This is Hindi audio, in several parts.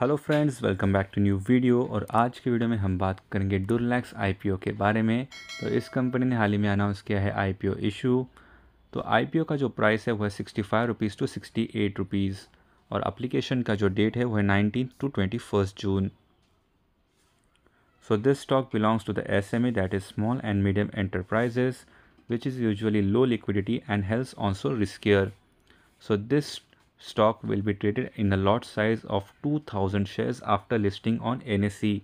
Hello friends welcome back to new video और आज के वीडियो में हम बात करेंगे डुरलैक्स आईपीओ के बारे में तो इस कंपनी ने हाल ही में अनाउंस किया है आईपीओ इशू तो आईपीओ का जो प्राइस है वह है sixty five rupees to sixty eight rupees और अप्लीकेशन का जो डेट है वह है nineteen to twenty first June so this stock belongs to the S M A that is small and medium enterprises which is usually low liquidity and health also riskier so this stock will be traded in a lot size of 2000 shares after listing on NSE.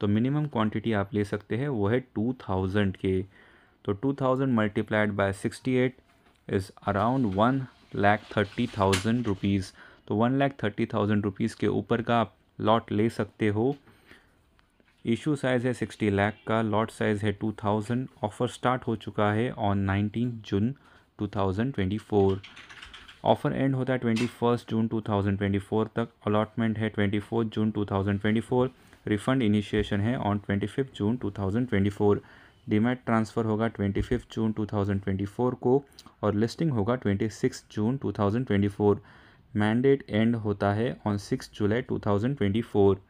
तो मिनिमम क्वांटिटी आप ले सकते हैं वो है 2000 के तो 2000 multiplied by sixty eight is around one lakh thirty thousand rupees तो one lakh thirty thousand rupees के ऊपर का आप लॉट ले सकते हो इशू साइज़ है सिक्सटी लैख का लॉट साइज़ है टू थाउजेंड ऑफ़र स्टार्ट हो चुका है on nineteen June two thousand twenty four offer end होता है twenty first June two thousand twenty four तक अलॉटमेंट है twenty fourth June two thousand twenty four refund initiation है on twenty fifth June two thousand twenty four demat transfer होगा twenty fifth June two thousand twenty four को और लिस्टिंग होगा twenty six June two thousand twenty four mandate end होता है on six July two thousand twenty four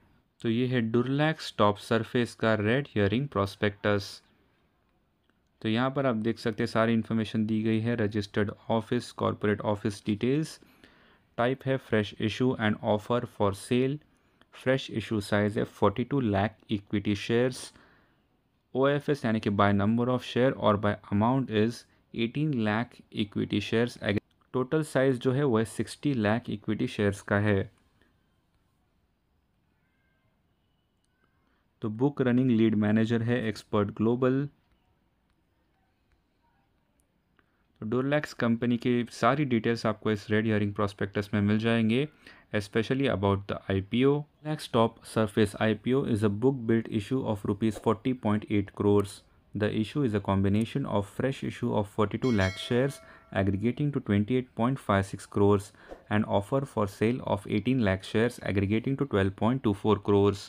तो ये है डुरलैक्स टॉप सरफेस का रेड हियरिंग प्रॉस्पेक्टस तो यहाँ पर आप देख सकते हैं सारी इन्फॉर्मेशन दी गई है registered office corporate office details type है fresh issue and offer for sale fresh issue size है forty two lakh equity shares O F S यानी कि बाय नंबर ऑफ शेयर और by amount is eighteen lakh equity shares total size जो है वह सिक्सटी लैख इक्विटी शेयर्स का है तो बुक रनिंग लीड मैनेजर है एक्सपर्ट ग्लोबल तो डोरलैक्स कंपनी की सारी डिटेल्स आपको इस रेड हियरिंग प्रॉस्पेक्टस में मिल जाएंगे especially about the IPO. Next top surface IPO is a book built issue of rupees 40.8 crores. The issue is a combination of fresh issue of 42 lakh shares aggregating to 28.56 crores and offer for sale of 18 lakh shares aggregating to 12.24 crores.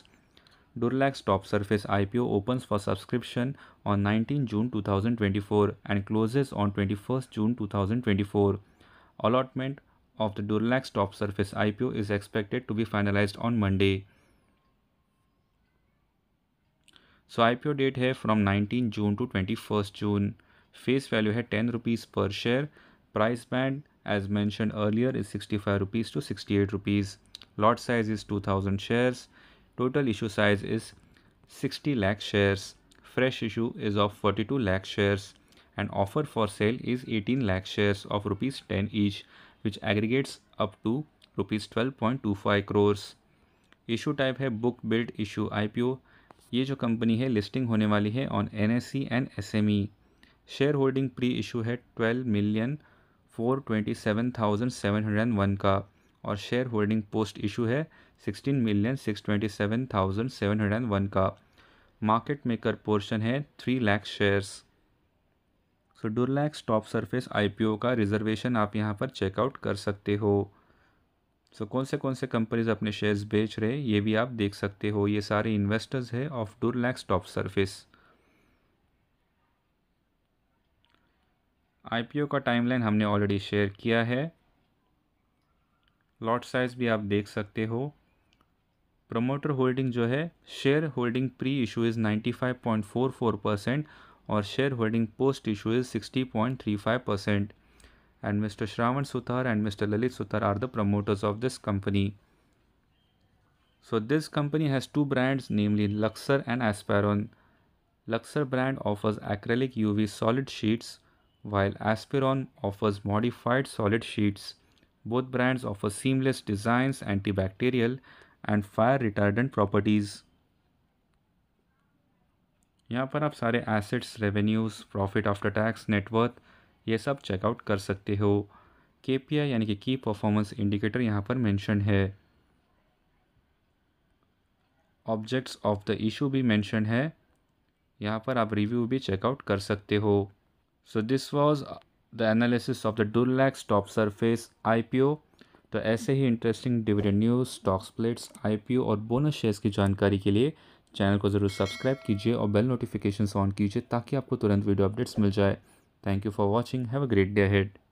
Durlax Top Surface IPO opens for subscription on 19 June 2024 and closes on 21 June 2024. Allotment of the Durlax Top Surface IPO is expected to be finalized on Monday. So IPO date here from 19 June to 21st June. Face value है 10 rupees per share. Price band as mentioned earlier is 65 rupees to 68 rupees. Lot size is 2000 shares. Total issue size is 60 lakh shares. Fresh issue is of 42 lakh shares and offer for sale is 18 lakh shares of rupees 10 each which aggregates up to rupees 12.25 crores. Issue type है बुक बिल्ड इशू आईपीओ ये जो कंपनी है लिस्टिंग होने वाली है on NSC and SME share holding pre issue है twelve million four twenty seven thousand seven hundred and one का और शेयर होल्डिंग पोस्ट इशू है sixteen million six twenty seven thousand seven hundred and one का मार्केट मेकर पोर्शन है three lakhs shares so Durlax top surface IPO का रिजर्वेशन आप यहाँ पर चेकआउट कर सकते हो सो so, कौन से कौन से कंपनीज अपने शेयर्स बेच रहे ये भी आप देख सकते हो ये सारे इन्वेस्टर्स है of Durlax top surface IPO का टाइमलाइन हमने ऑलरेडी शेयर किया है लॉट साइज़ भी आप देख सकते हो प्रमोटर होल्डिंग जो है share holding pre issue is ninety five point four four percent और share holding post issue is sixty point three five percent and mister Shravan Suthar and mister Lalit Suthar are the promoters of this company so this company has two brands namely Luxor and Asperon Luxor brand offers acrylic you solid sheets while Asperon offers modified solid sheets Both brands offer seamless designs, antibacterial and fire retardant properties. यहाँ पर आप सारे assets revenues profit after tax networth ये सब चेकआउट कर सकते हो के पी आई यानी कि की परफॉर्मेंस इंडिकेटर यहाँ पर मैंशन है ऑब्जेक्ट्स ऑफ द इशू भी मैंशन है यहाँ पर आप रिव्यू भी चेकआउट कर सकते हो so this was the analysis of the Durlax top surface IPO तो ऐसे ही interesting dividend news stock splits IPO और बोनस शेयर्स की जानकारी के लिए चैनल को ज़रूर सब्सक्राइब कीजिए और बेल नोटिफिकेशन ऑन कीजिए ताकि आपको तुरंत वीडियो अपडेट्स मिल जाए thank you for watching have a great day head